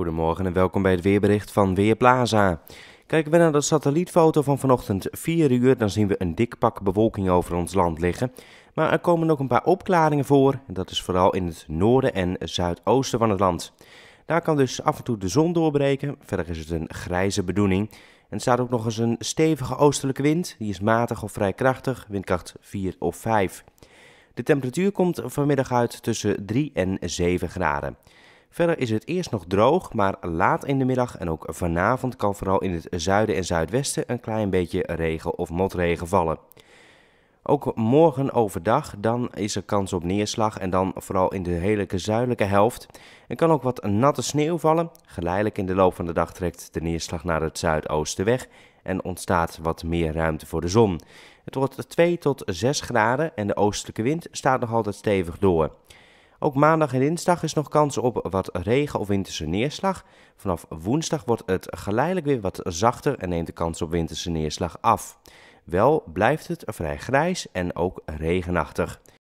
Goedemorgen en welkom bij het weerbericht van Weerplaza. Kijken we naar de satellietfoto van vanochtend 4 uur, dan zien we een dik pak bewolking over ons land liggen. Maar er komen ook een paar opklaringen voor, en dat is vooral in het noorden en zuidoosten van het land. Daar kan dus af en toe de zon doorbreken, verder is het een grijze bedoeling. En er staat ook nog eens een stevige oostelijke wind, die is matig of vrij krachtig, windkracht 4 of 5. De temperatuur komt vanmiddag uit tussen 3 en 7 graden. Verder is het eerst nog droog, maar laat in de middag en ook vanavond kan vooral in het zuiden en zuidwesten een klein beetje regen of motregen vallen. Ook morgen overdag, dan is er kans op neerslag en dan vooral in de hele zuidelijke helft. Er kan ook wat natte sneeuw vallen. Geleidelijk in de loop van de dag trekt de neerslag naar het zuidoosten weg en ontstaat wat meer ruimte voor de zon. Het wordt 2 tot 6 graden en de oostelijke wind staat nog altijd stevig door. Ook maandag en dinsdag is nog kans op wat regen of winterse neerslag. Vanaf woensdag wordt het geleidelijk weer wat zachter en neemt de kans op winterse neerslag af. Wel blijft het vrij grijs en ook regenachtig.